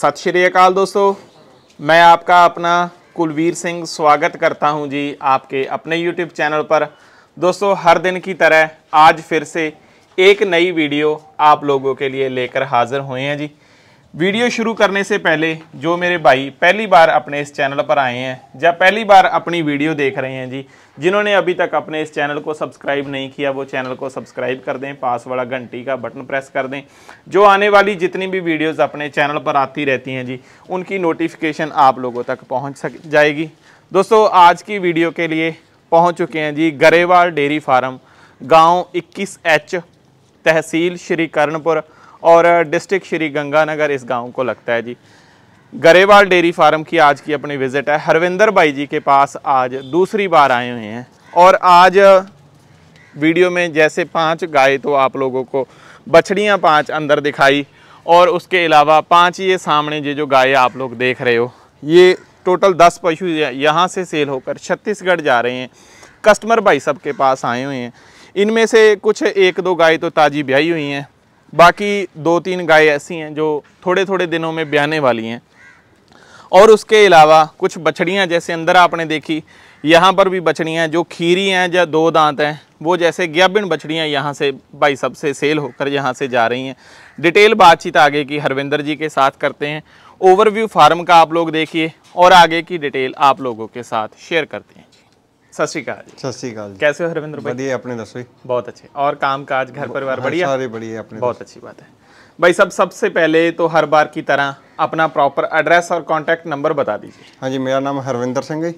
सत श्री अकाल दोस्तों मैं आपका अपना कुलवीर सिंह स्वागत करता हूं जी आपके अपने YouTube चैनल पर दोस्तों हर दिन की तरह आज फिर से एक नई वीडियो आप लोगों के लिए लेकर हाज़िर हुए हैं जी वीडियो शुरू करने से पहले जो मेरे भाई पहली बार अपने इस चैनल पर आए हैं या पहली बार अपनी वीडियो देख रहे हैं जी जिन्होंने अभी तक अपने इस चैनल को सब्सक्राइब नहीं किया वो चैनल को सब्सक्राइब कर दें पास वाला घंटी का बटन प्रेस कर दें जो आने वाली जितनी भी वीडियोस अपने चैनल पर आती रहती हैं जी उनकी नोटिफिकेशन आप लोगों तक पहुँच सक जाएगी दोस्तों आज की वीडियो के लिए पहुँच चुके हैं जी गरेवाल डेयरी फार्म गाँव इक्कीस एच तहसील श्री कर्णपुर और डिस्ट्रिक्ट श्री गंगानगर इस गांव को लगता है जी गरेवाल डेयरी फार्म की आज की अपनी विज़िट है हरविंदर भाई जी के पास आज दूसरी बार आए हुए हैं और आज वीडियो में जैसे पांच गाय तो आप लोगों को बछड़ियाँ पांच अंदर दिखाई और उसके अलावा पांच ये सामने ये जो गाय आप लोग देख रहे हो ये टोटल दस पशु यहाँ से सेल होकर छत्तीसगढ़ जा रहे हैं कस्टमर भाई सब के पास आए हुए हैं इनमें से कुछ एक दो गाय तो ताज़ी ब्याई हुई हैं बाकी दो तीन गाय ऐसी हैं जो थोड़े थोड़े दिनों में ब्याने वाली हैं और उसके अलावा कुछ बछड़ियाँ जैसे अंदर आपने देखी यहाँ पर भी बछड़ियाँ जो खीरी हैं या दो दांत हैं वो जैसे ग्याबिन बछड़ियाँ यहाँ से भाई सब से सेल होकर यहाँ से जा रही हैं डिटेल बातचीत आगे की हरविंदर जी के साथ करते हैं ओवरव्यू फार्म का आप लोग देखिए और आगे की डिटेल आप लोगों के साथ शेयर करते हैं ਸਤਿ ਸ਼੍ਰੀ ਅਕਾਲ ਜੀ अपने ਸ਼੍ਰੀ ਅਕਾਲ ਜੀ ਕੈਸੇ ਹੋ ਹਰਵਿੰਦਰ ਭਾਈ ਵਧੀਆ बढ़िया बढ़िया अपने बहुत अच्छी बात है भाई सब सबसे पहले तो हर बार की तरह अपना प्रॉपर एड्रेस और कॉन्टैक्ट नंबर बता दीजिए हाँ जी मेरा नाम हरविंदर सिंह है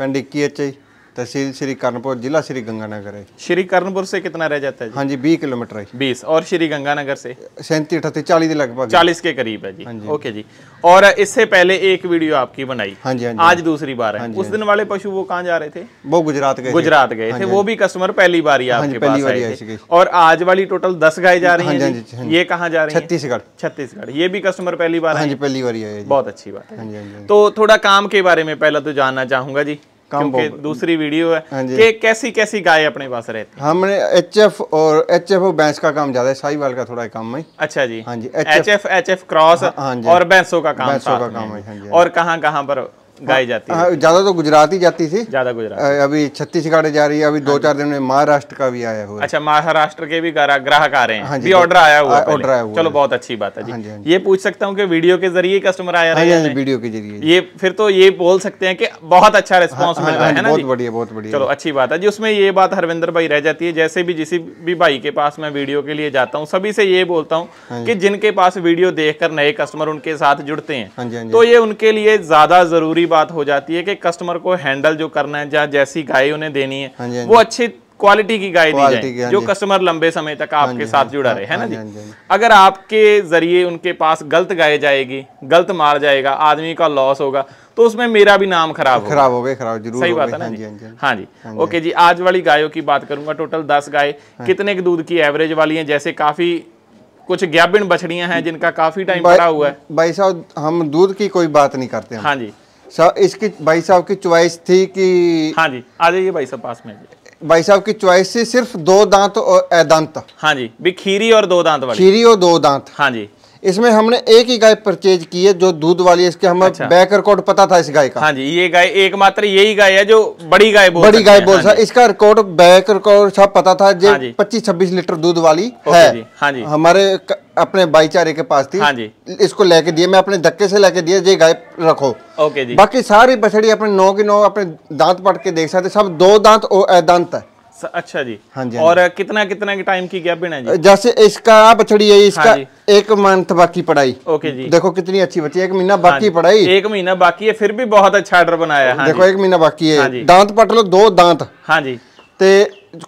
पेंड इक्की एच आई तहसील श्री कर्णपुर जिला श्री गंगानगर है श्री कर्णपुर से कितना रह जाता है हाँ जी बीस किलोमीटर है बीस और श्री गंगानगर से सैंतीस अठती चालीस के लगभग चालीस के करीब है जी हाँ जी ओके जी और इससे पहले एक वीडियो आपकी बनाई हाँ जी, हाँ जी आज दूसरी बार है हाँ उस हाँ दिन वाले पशु वो कहाँ जा रहे थे वो गुजरात गए गुजरात गए हाँ थे वो भी कस्टमर पहली बार ही आपके पास आए थे और आज वाली टोटल दस गाय जा रही है ये कहाँ जा रहे हैं छत्तीसगढ़ छत्तीसगढ़ ये भी कस्टमर पहली बार पहली बार बहुत अच्छी बात है तो थोड़ा काम के बारे में पहला तो जानना चाहूंगा जी क्योंकि दूसरी वीडियो है हाँ कि कैसी कैसी गाय अपने पास रहती है हमने एच एफ और एच एफ भैंस का काम ज्यादा है साहिवाल का थोड़ा काम है अच्छा जी हाँ जी H F H F cross और भैंसों का काम भैंसों का काम है हाँ हाँ और कहाँ कहाँ पर गाई जाती हाँ, है ज़्यादा तो गुजरात ही जाती थी ज़्यादा गुजरात अभी छत्तीसगढ़ जा रही है अभी हाँ दो चार दिन में महाराष्ट्र का भी आया हुआ अच्छा महाराष्ट्र के भी ग्राहक आ रहे हैं हाँ जी ऑर्डर आया हुआ ऑर्डर आया हुआ चलो बहुत अच्छी बात है जी, हाँ ये पूछ सकता हूँ की वीडियो के जरिए कस्टमर आया वीडियो के जरिए ये फिर तो ये बोल सकते हैं की बहुत अच्छा रिस्पॉन्स मिल रहा है बहुत बढ़िया बहुत बढ़िया चलो अच्छी बात है जी उसमें ये बात हरविंदर भाई रह जाती है जैसे भी जिस भी भाई के पास मैं वीडियो के लिए जाता हूँ सभी से ये बोलता हूँ कि जिनके पास वीडियो देखकर नए कस्टमर उनके साथ जुड़ते हैं तो ये उनके लिए ज्यादा जरूरी बात हो जाती है कि कस्टमर को हैंडल जो करना है जहाँ जैसी गाय उन्हें देनी है हाँ, हाँ वो अच्छी क्वालिटी की गाय दी जाए हाँ जो कस्टमर लंबे समय तक हाँ आपके साथ जुड़ा रहे है ना जी अगर आपके जरिए उनके पास गलत गाय जाएगी गलत मार जाएगा आदमी का लॉस होगा तो उसमें मेरा भी नाम खराब खराब हो गए खराब जरूर सही बात है ना जी हाँ जी ओके जी आज वाली गायों की बात करूंगा टोटल दस गाय कितने के दूध की एवरेज वाली है जैसे काफी कुछ गैबिन बछड़ियां हैं जिनका काफी टाइम पड़ा हुआ है भाई साहब हम दूध की कोई बात नहीं करते हाँ जी सर इसकी भाई साहब की चॉइस थी कि हाँ जी आ जाइए भाई साहब पास में भाई साहब की चॉइस थी सिर्फ दो दांत और दांत हाँ जी भी खीरी और दो दांत वाली खीरी और दो दांत हाँ जी इसमें हमने एक ही गाय परचेज की है जो दूध वाली है इसके हमें अच्छा। बैक रिकॉर्ड पता था इस गाय का हाँ जी ये गाय एकमात्र यही गाय है जो बड़ी गाय बोल बड़ी गाय बोल हाँ इसका रिकॉर्ड बैक रिकॉर्ड सब पता था जो हाँ पच्चीस छब्बीस लीटर दूध वाली है जी, हाँ जी हमारे अपने भाईचारे के पास थी हाँ जी इसको लेके दिए मैं अपने धक्के से लेके दिया जे गाय रखो ओके जी बाकी सारी बछड़ी अपने नौ की नौ अपने दांत पट के देख सकते सब दो दांत और दांत है अच्छा जी हाँ जी हाँ और कितना कितना की टाइम की गैप बिना जी जैसे इसका बछड़ी है हाँ इसका हाँ एक मंथ बाकी पढ़ाई ओके जी देखो कितनी अच्छी बच्ची एक महीना हाँ बाकी हाँ पढ़ाई एक महीना बाकी है फिर भी बहुत अच्छा आर्डर बनाया हाँ देखो एक महीना बाकी है दांत पट लो दो दांत हाँ जी ते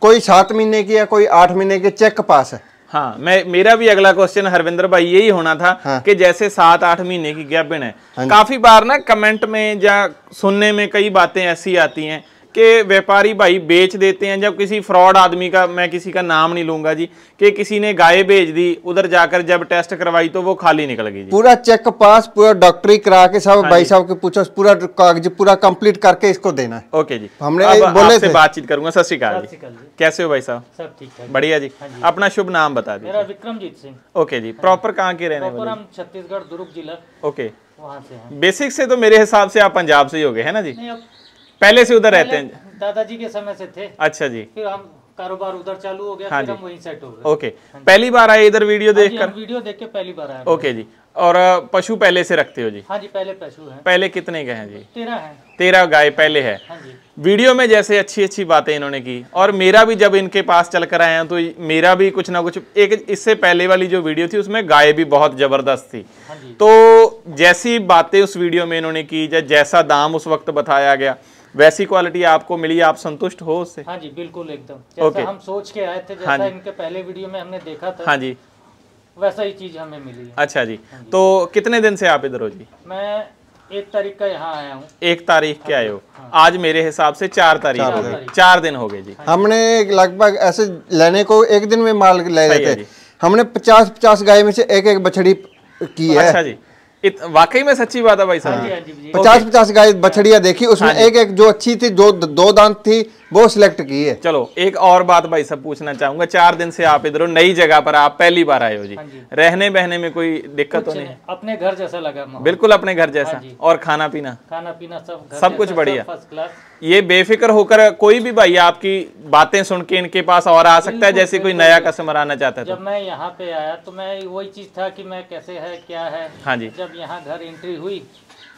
कोई सात महीने की है कोई आठ महीने की चेक पास है हाँ मैं मेरा भी अगला क्वेश्चन हरविंदर भाई यही होना था हाँ। कि जैसे सात आठ महीने की गैप है हाँ, काफी बार ना कमेंट में या सुनने में कई बातें ऐसी आती हैं कि व्यापारी भाई बेच देते हैं जब किसी फ्रॉड आदमी का मैं किसी का नाम नहीं लूंगा जी कि किसी ने गाय बेच दी उधर जाकर जब टेस्ट करवाई तो वो खाली निकल गई पूरा चेक पास पूरा डॉक्टरी करा के सब हाँ भाई साहब के पूछो पूरा कागज पूरा कंप्लीट करके इसको देना ओके जी हमने बोले से बातचीत करूंगा सत श्रीकाल जी कैसे हो भाई साहब सब ठीक है बढ़िया हाँ जी अपना शुभ नाम बता दीजिए मेरा विक्रमजीत सिंह ओके जी प्रॉपर हाँ कहाँ के रहने छत्तीसगढ़ दुर्ग जिला ओके वहाँ से बेसिक से तो मेरे हिसाब से आप पंजाब से ही हो गए है ना जी नहीं, पहले से उधर रहते हैं दादाजी के समय से थे अच्छा जी फिर हम कारोबार उधर चालू हो गया हाँ फिर हम वहीं सेट हो गए ओके हाँ पहली बार आए इधर वीडियो हाँ देख कर वीडियो देख के पहली बार आए ओके जी और पशु पहले से रखते हो जी हाँ जी पहले पशु है पहले कितने के हैं जी तेरह है तेरह गाय पहले है हाँ जी वीडियो में जैसे अच्छी अच्छी बातें इन्होंने की और मेरा भी जब इनके पास चल कर आया तो मेरा भी कुछ ना कुछ एक इससे पहले वाली जो वीडियो थी उसमें गाय भी बहुत जबरदस्त थी हाँ जी। तो जैसी बातें उस वीडियो में इन्होंने की जैसा दाम उस वक्त बताया गया वैसी क्वालिटी आपको मिली आप संतुष्ट हो उससे हाँ जी बिल्कुल एकदम ओके हम सोच के आए थे हाँ जैसा हाँ इनके पहले वीडियो में हमने देखा था हाँ जी वैसा ही चीज हमें मिली अच्छा हाँ जी, तो कितने दिन से आप इधर हो जी मैं एक तारीख का यहाँ आया हूँ एक तारीख के हाँ आए हो हाँ। आज मेरे हिसाब से चार तारीख चार, चार, चार दिन हो गए जी हमने लगभग ऐसे लेने को एक दिन में माल ले लेते हमने पचास पचास गाय में से एक एक बछड़ी की है अच्छा जी इत, वाकई में सच्ची बात है भाई साहब हाँ हाँ पचास पचास गाय बछड़िया देखी उसमें हाँ एक एक जो अच्छी थी जो दो दांत थी वो सिलेक्ट की है चलो एक और बात भाई सब पूछना चाहूंगा चार दिन से आप इधर नई जगह पर आप पहली बार आए हो जी, हाँ जी। रहने बहने में कोई दिक्कत तो नहीं अपने घर जैसा लगा बिल्कुल अपने घर जैसा हाँ और खाना पीना खाना पीना सब सब कुछ बढ़िया ये बेफिक्र होकर कोई भी भाई आपकी बातें सुन के इनके पास और आ सकता है जैसे कोई नया कस्टमर आना चाहता है तो। जब मैं यहाँ पे आया तो मैं वही चीज था की मैं कैसे है क्या है हाँ जी जब यहाँ घर एंट्री हुई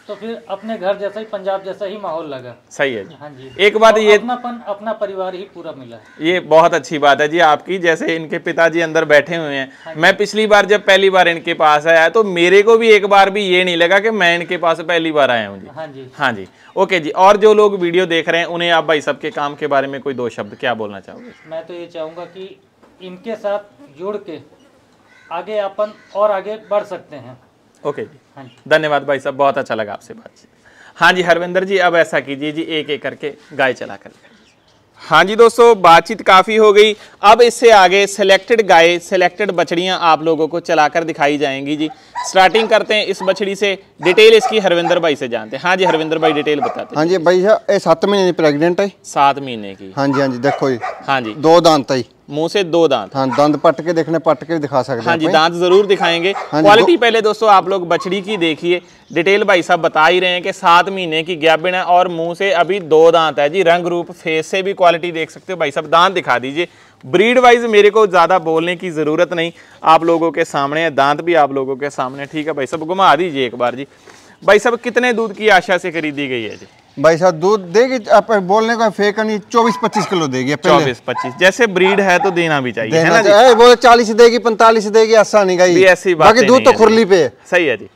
तो फिर अपने घर जैसा ही पंजाब जैसा ही माहौल लगा सही है हाँ जी एक बात तो ये अपनापन अपना परिवार ही पूरा मिला ये बहुत अच्छी बात है जी आपकी जैसे इनके पिताजी अंदर बैठे हुए हैं हाँ मैं पिछली बार जब पहली बार इनके पास आया तो मेरे को भी एक बार भी ये नहीं लगा कि मैं इनके पास पहली बार आया हूँ जी हाँ जी हाँ जी ओके जी और जो लोग वीडियो देख रहे हैं उन्हें आप भाई सबके काम के बारे में कोई दो शब्द क्या बोलना चाहोगे मैं तो ये चाहूंगा की इनके साथ जुड़ के आगे अपन और आगे बढ़ सकते हैं ओके हाँ जी धन्यवाद भाई साहब बहुत अच्छा लगा आपसे बातचीत हाँ जी हरविंदर जी अब ऐसा कीजिए जी एक एक करके गाय चला कर हाँ जी दोस्तों बातचीत काफ़ी हो गई अब इससे आगे सिलेक्टेड गाय सिलेक्टेड बछड़ियाँ आप लोगों को चलाकर दिखाई जाएंगी जी स्टार्टिंग करते हैं इस बछड़ी से डिटेल इसकी हरविंदर भाई से जानते हैं हाँ जी हरविंदर भाई डिटेल बताते हाँ जी भाई ये सात महीने प्रेगनेंट है सात महीने की हाँ जी हाँ जी देखो जी हाँ जी दो दांत है मुंह से दो दांत हाँ दांत पट के देखने पट के दिखा सकते हैं हाँ जी दांत जरूर दिखाएंगे क्वालिटी हाँ पहले दोस्तों आप लोग बछड़ी की देखिए डिटेल भाई साहब बता ही रहे हैं कि सात महीने की गैबिन है और मुंह से अभी दो दांत है जी रंग रूप फेस से भी क्वालिटी देख सकते हो भाई साहब दांत दिखा दीजिए ब्रीड वाइज मेरे को ज़्यादा बोलने की ज़रूरत नहीं आप लोगों के सामने है दांत भी आप लोगों के सामने ठीक है भाई साहब घुमा दीजिए एक बार जी भाई साहब कितने दूध की आशा से खरीदी गई है जी भाई साहब दूध देगी आप बोलने का फेक नहीं चौबीस पच्चीस किलो देगी चौबीस पच्चीस जैसे ब्रीड है तो देना भी चाहिए देना है ना जी? बोले चालीस देगी पैंतालीस देगी ऐसा नहीं गई ऐसी बाकी दूध तो खुरली पे सही है जी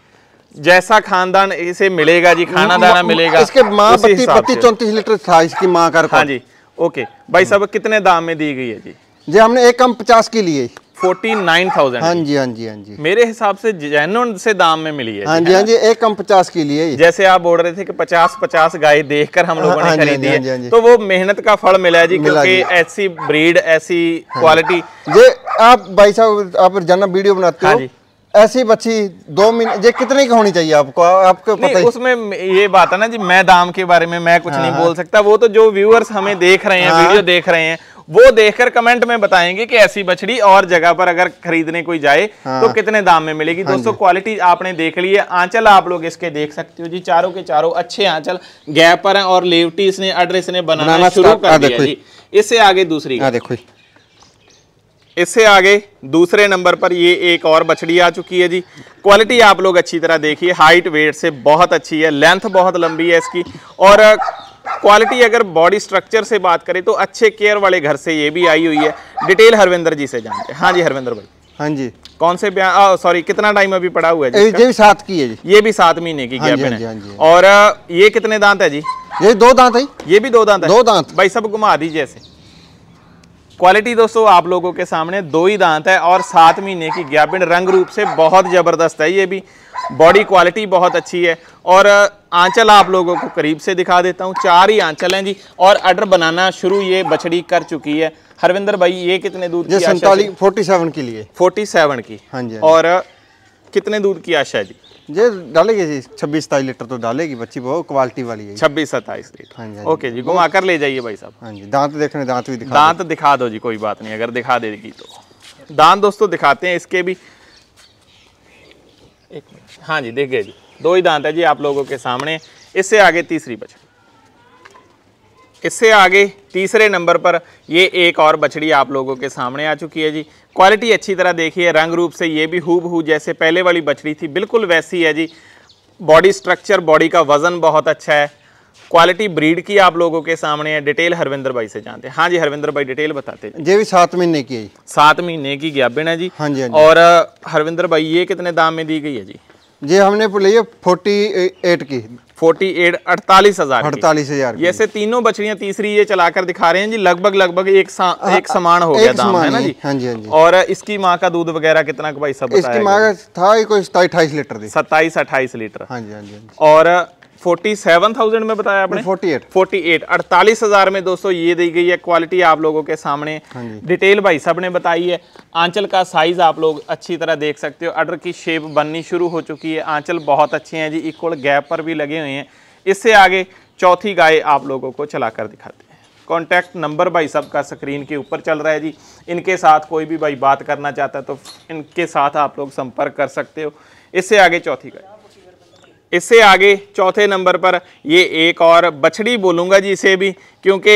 जैसा खानदान इसे मिलेगा जी खाना दाना मिलेगा इसके माँ बत्तीस बत्तीस चौंतीस लीटर था इसकी माँ का हाँ जी ओके भाई साहब कितने दाम में दी गई है जी जी हमने एक कम पचास की लिए फोर्टी नाइन थाउजेंड हाँ जी हाँ जी हाँ जी मेरे हिसाब से जैनोन से दाम में मिली है हाँ जी हाँ जी एक कम पचास की लिए जैसे आप बोल रहे थे कि पचास पचास गाय देखकर हम हाँ, लोगों ने हाँ खरीदी हाँ है तो वो मेहनत का फल मिला है जी क्योंकि ऐसी ब्रीड ऐसी क्वालिटी ये आप भाई साहब आप जाना वीडियो बनाते हो ऐसी बच्ची दो मिनट ये कितने की होनी चाहिए आपको आपको पता उसमें ये बात है ना जी मैं दाम के बारे में मैं कुछ नहीं बोल सकता वो तो जो व्यूअर्स हमें देख रहे हैं वीडियो देख रहे हैं वो देखकर कमेंट में बताएंगे कि ऐसी बछड़ी और जगह पर अगर खरीदने कोई जाए हाँ। तो कितने दाम में मिलेगी हाँ दोस्तों क्वालिटी आपने देख ली है आंचल आप लोग इसके देख सकते हो जी चारों के चारों अच्छे आंचल गैप पर हैं और लेवटी इसने अड्रेस ने बनाना शुरू कर दिया जी इससे आगे दूसरी देखो इससे आगे दूसरे नंबर पर ये एक और बछड़ी आ चुकी है जी क्वालिटी आप लोग अच्छी तरह देखिए हाइट वेट से बहुत अच्छी है लेंथ बहुत लंबी है इसकी और क्वालिटी अगर बॉडी स्ट्रक्चर से बात करें तो अच्छे केयर वाले घर से ये भी आई हुई है डिटेल हरविंदर जी से जानते हैं हाँ जी हरविंदर भाई हाँ जी कौन से ब्याह सॉरी कितना टाइम अभी पड़ा हुआ है ये भी सात की है जी ये भी सात महीने की हाँ है हाँ हाँ हाँ और ये कितने दांत है जी ये दो दांत है ये भी दो दांत है दो दांत भाई सब घुमा दीजिए ऐसे क्वालिटी दोस्तों आप लोगों के सामने दो ही दांत है और सात महीने की गैपिन रंग रूप से बहुत ज़बरदस्त है ये भी बॉडी क्वालिटी बहुत अच्छी है और आंचल आप लोगों को करीब से दिखा देता हूँ चार ही आंचल हैं जी और अडर बनाना शुरू ये बछड़ी कर चुकी है हरविंदर भाई ये कितने दूध की सैंतालीस फोर्टी सेवन के लिए फोर्टी सेवन की हाँ जी हाँ और कितने दूध की आशा है जी जे डालेगी जी छब्बीस सताईस लीटर तो डालेगी बच्ची बहुत क्वालिटी वाली है छब्बीस सताईस लीटर हाँ, हाँ जी ओके जी घुमा कर ले जाइए भाई साहब हाँ जी दांत देखने दांत भी दिखा दांत दिखा दो जी कोई बात नहीं अगर दिखा देगी तो दांत दोस्तों दिखाते हैं इसके भी एक मिनट हाँ जी देख गए जी दो ही दांत है जी आप लोगों के सामने इससे आगे तीसरी बछड़ी इससे आगे तीसरे नंबर पर ये एक और बछड़ी आप लोगों के सामने आ चुकी है जी क्वालिटी अच्छी तरह देखिए रंग रूप से ये भी हूब हु जैसे पहले वाली बछड़ी थी बिल्कुल वैसी है जी बॉडी स्ट्रक्चर बॉडी का वज़न बहुत अच्छा है क्वालिटी ब्रीड की आप लोगों के सामने है डिटेल हरविंदर भाई से जानते हैं हाँ जी हरविंदर भाई डिटेल बताते हैं ये भी सात महीने की है सात महीने की ग्यापिन है जी हाँ जी, हाँ जी। और हरविंदर भाई ये कितने दाम में दी गई है जी ये हमने ली है फोर्टी एट की फोर्टी एट अड़तालीस हजार अड़तालीस हजार जैसे तीनों बछड़िया तीसरी ये चलाकर दिखा रहे हैं जी लगभग लगभग एक सा, आ, हाँ, एक समान हो गया दाम है ना जी हाँ जी हाँ जी और इसकी माँ का दूध वगैरह कितना भाई सब इसकी माँ का था कोई सत्ताईस अट्ठाईस लीटर हाँ जी हाँ जी हाँ और फोर्टी सेवन थाउजेंड में बताया आपने फोर्टी एट फोर्टी एट अड़तालीस हजार में दोस्तों ये दी गई है क्वालिटी आप लोगों के सामने हाँ डिटेल भाई सब ने बताई है आंचल का साइज आप लोग अच्छी तरह देख सकते हो अर्डर की शेप बननी शुरू हो चुकी है आंचल बहुत अच्छे हैं जी इक्वल गैप पर भी लगे हुए हैं इससे आगे चौथी गाय आप लोगों को चला कर दिखाते हैं कॉन्टैक्ट नंबर भाई सब का स्क्रीन के ऊपर चल रहा है जी इनके साथ कोई भी भाई बात करना चाहता है तो इनके साथ आप लोग संपर्क कर सकते हो इससे आगे चौथी गाय इससे आगे चौथे नंबर पर ये एक और बछड़ी बोलूँगा जी इसे भी क्योंकि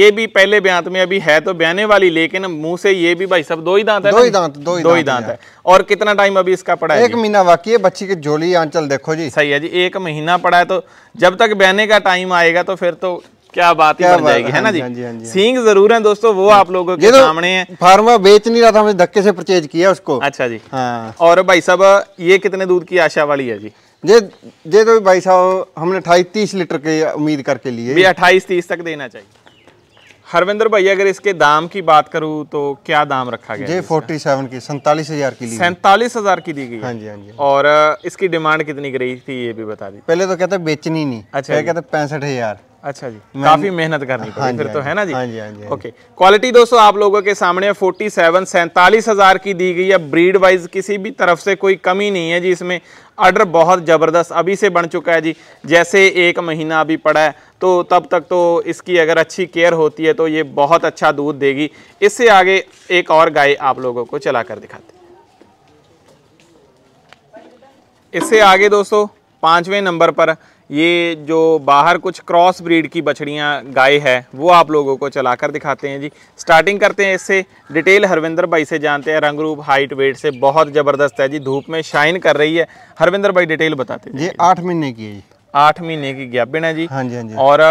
ये भी पहले ब्यांत में अभी है तो ब्याने वाली लेकिन मुंह से ये भी भाई सब दो ही दांत है दो ही दांत दो ही, दो ही दांत है और कितना टाइम अभी इसका पड़ा है एक महीना बाकी है बच्ची की झोली आंचल देखो जी सही है जी एक महीना पड़ा है तो जब तक ब्याने का टाइम आएगा तो फिर तो क्या बात क्या बन जाएगी है ना हाँ हाँ हाँ जी, सींग जरूर है दोस्तों वो आप लोगों के तो सामने है फार्मा बेच नहीं रहा था हमने धक्के से परचेज किया उसको अच्छा जी हाँ और भाई साहब ये कितने दूध की आशा वाली है जी जे जे तो भाई साहब हमने अठाईस तीस लीटर के उम्मीद करके लिए अट्ठाईस तीस तक देना चाहिए हरविंदर भाई अगर इसके दाम की बात करूँ तो क्या दाम रखा गया जे फोर्टी सेवन की सैंतालीस हजार की सैंतालीस हजार की दी गई हाँ जी हाँ जी और इसकी डिमांड कितनी करी थी ये भी बता दी पहले तो कहते बेचनी नहीं अच्छा कहते पैंसठ हजार अच्छा जी काफी मेहनत करनी पड़ी हाँ फिर तो हाँ है ना जी हाँ जी हाँ जी ओके हाँ क्वालिटी दोस्तों आप लोगों के सामने फोर्टी सेवन सैंतालीस हजार की दी गई है ब्रीड वाइज किसी भी तरफ से कोई कमी नहीं है जी इसमें ऑर्डर बहुत ज़बरदस्त अभी से बन चुका है जी जैसे एक महीना अभी पड़ा है तो तब तक तो इसकी अगर अच्छी केयर होती है तो ये बहुत अच्छा दूध देगी इससे आगे एक और गाय आप लोगों को चला कर दिखाते इससे आगे दोस्तों पांचवें नंबर पर ये जो बाहर कुछ क्रॉस ब्रीड की बछड़ियाँ गाय है वो आप लोगों को चलाकर दिखाते हैं जी स्टार्टिंग करते हैं इससे डिटेल हरविंदर भाई से जानते हैं रंग रूप हाइट वेट से बहुत ज़बरदस्त है जी धूप में शाइन कर रही है हरविंदर भाई डिटेल बताते हैं ये आठ महीने की है जी आठ महीने की गैपिन है जी हाँ जी हाँ जी और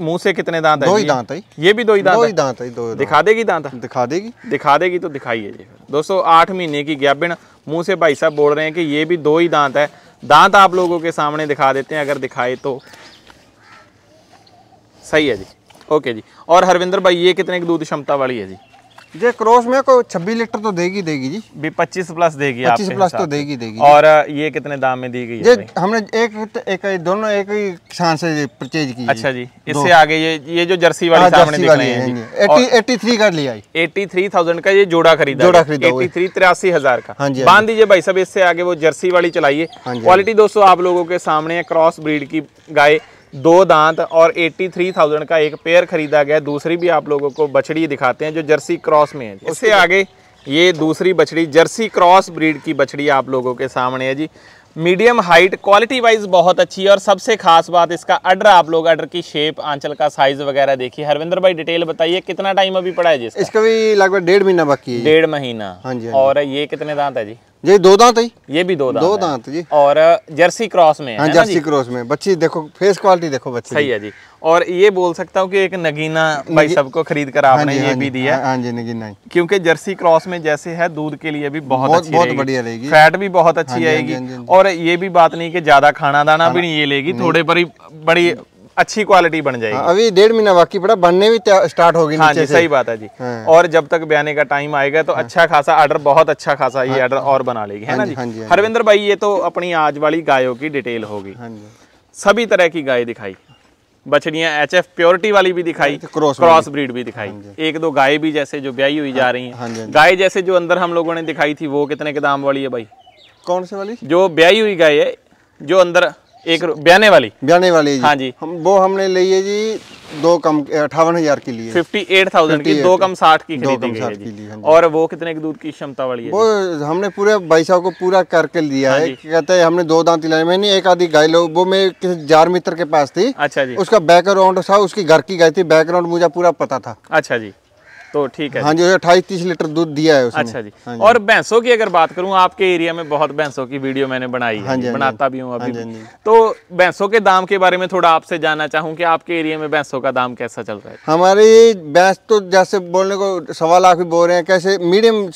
मुंह से कितने दांत है दो ही दांत है ये भी दो ही दांत दांत है दो दिखा देगी दांत दिखा देगी दिखा देगी तो दिखाइए जी दोस्तों आठ महीने की गैपिन मुंह से भाई साहब बोल रहे हैं कि ये भी दो ही दांत है दांत आप लोगों के सामने दिखा देते हैं अगर दिखाए तो सही है जी ओके जी और हरविंदर भाई ये कितने की दूध क्षमता वाली है जी ये क्रॉस में को 26 लीटर तो देगी देगी जी भी 25 प्लस देगी 25 प्लस तो देगी देगी और ये कितने दाम में दी गई ये हमने एक एक दोनों एक ही किसान से परचेज की अच्छा जी इससे आगे ये ये जो जर्सी वाली हाँ, सामने दिख रही है हाँ एट्टी थ्री का लिया एट्टी थ्री थाउजेंड का ये जोड़ा खरीदा जोड़ा खरीदा एट्टी थ्री तिरासी हजार का हाँ बांध दीजिए भाई साहब इससे आगे वो जर्सी वाली चलाइए क्वालिटी दोस्तों आप लोगों के सामने क्रॉस ब्रीड की गाय दो दांत और 83,000 का एक पेयर खरीदा गया दूसरी भी आप लोगों को बछड़ी दिखाते हैं जो जर्सी क्रॉस में है उससे आगे ये दूसरी बछड़ी जर्सी क्रॉस ब्रीड की बछड़ी आप लोगों के सामने है जी मीडियम हाइट क्वालिटी वाइज बहुत अच्छी है और सबसे खास बात इसका अडर आप लोग अडर की शेप आंचल का साइज वगैरह देखिए हरविंदर भाई डिटेल बताइए कितना टाइम अभी पड़ा है जी इसका, भी लगभग डेढ़ महीना बाकी है डेढ़ महीना हाँ जी, हाँ जी और ये कितने दांत है जी ये दो दांत है ये भी दो दांत दो दांत जी और जर्सी क्रॉस में हाँ, जर्सी क्रॉस में बच्ची देखो फेस क्वालिटी देखो बच्ची सही है जी और ये बोल सकता हूँ कि एक नगीना भाई सबको खरीद कर आपने हाँ ये हाँ भी दिया हाँ, हाँ, जी नगीना क्योंकि जर्सी क्रॉस में जैसे है दूध के लिए भी बहुत बहुत, बहुत बढ़िया रहेगी फैट भी बहुत हाँ अच्छी आएगी और ये भी बात नहीं कि ज्यादा खाना दाना भी नहीं ये लेगी थोड़े पर ही बड़ी अच्छी क्वालिटी बन जाएगी हाँ, अभी डेढ़ महीना बाकी पड़ा बनने भी स्टार्ट होगी हाँ सही बात है जी हाँ। और जब तक ब्याने का टाइम आएगा तो हाँ। अच्छा खासा आर्डर बहुत अच्छा खासा ये आर्डर हाँ। और बना लेगी है हाँ ना हाँ जी हरविंदर भाई ये तो अपनी आज वाली गायों की डिटेल होगी सभी तरह की गाय दिखाई बछड़िया एच एफ प्योरिटी वाली भी दिखाई क्रॉस क्रॉस ब्रीड भी दिखाई एक दो गाय भी जैसे जो ब्याई हुई जा रही है गाय जैसे जो अंदर हम लोगों ने दिखाई थी वो कितने के दाम वाली है भाई कौन से वाली जो ब्याई हुई गाय है जो अंदर एक बयाने वाली बयाने वाली जी। हाँ जी हम वो हमने ली है जी दो कम अठावन हजार के लिए फिफ्टी एट थाउजेंड की दो कम साठ की दो कम साठ की लिए हाँ और वो कितने की दूध की क्षमता वाली है वो हमने पूरे भाई साहब को पूरा करके लिया हाँ है कहते हैं हमने दो दांत लाए मैंने एक आधी गाय लो वो मैं किसी जार मित्र के पास थी अच्छा जी उसका बैकग्राउंड था उसकी घर की गाय थी बैकग्राउंड मुझे पूरा पता था अच्छा जी तो ठीक है हाँ जो अट्ठाईस तीस लीटर दूध दिया है उसने। अच्छा जी, हाँ और भैंसों की अगर बात करूँ आपके एरिया में बहुत भैंसों की वीडियो मैंने बनाई हाँ, हाँ बनाता भी हूँ हाँ अभी हाँ भी। तो भैंसों के दाम के बारे में थोड़ा आपसे जानना चाहूँ कि आपके एरिया में भैंसों का दाम कैसा चल रहा है हमारे भैंस तो जैसे बोलने को सवा लाख भी बोल रहे हैं कैसे मीडियम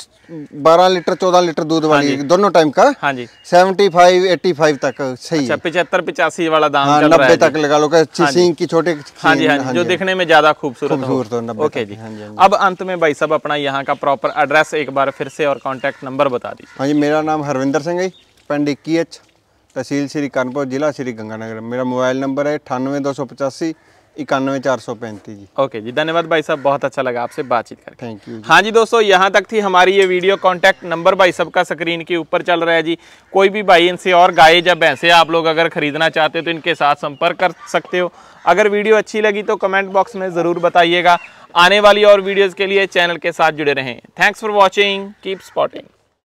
बारह लीटर चौदह लीटर दूध वाली हाँ दोनों टाइम का हाँ जी सेवेंटी फाइव 75 फाइव तक सही अच्छा, पिछहत्तर पिचासी वाला दाम हाँ, नब्बे तक लगा लो हाँ सींग की छोटे हाँ जी हाँ जी हाँ जो दिखने में ज्यादा खूबसूरत खूबसूरत ओके हाँ जी अब अंत में भाई साहब अपना यहाँ का प्रॉपर एड्रेस एक बार फिर से और कॉन्टेक्ट नंबर बता दी हाँ जी मेरा नाम हरविंदर सिंह है पेंड इक्की तहसील श्री कानपुर जिला श्री गंगानगर मेरा मोबाइल नंबर है अठानवे दो सौ पचासी इक्यानवे चार सौ पैंतीस जी ओके जी धन्यवाद भाई साहब बहुत अच्छा लगा आपसे बातचीत कर थैंक यू हाँ जी दोस्तों यहाँ तक थी हमारी ये वीडियो कॉन्टैक्ट नंबर भाई साहब का स्क्रीन के ऊपर चल रहा है जी कोई भी भाई इनसे और गाय या भैंसे आप लोग अगर खरीदना चाहते हो तो इनके साथ संपर्क कर सकते हो अगर वीडियो अच्छी लगी तो कमेंट बॉक्स में ज़रूर बताइएगा आने वाली और वीडियोज़ के लिए चैनल के साथ जुड़े रहें thanks for watching keep spotting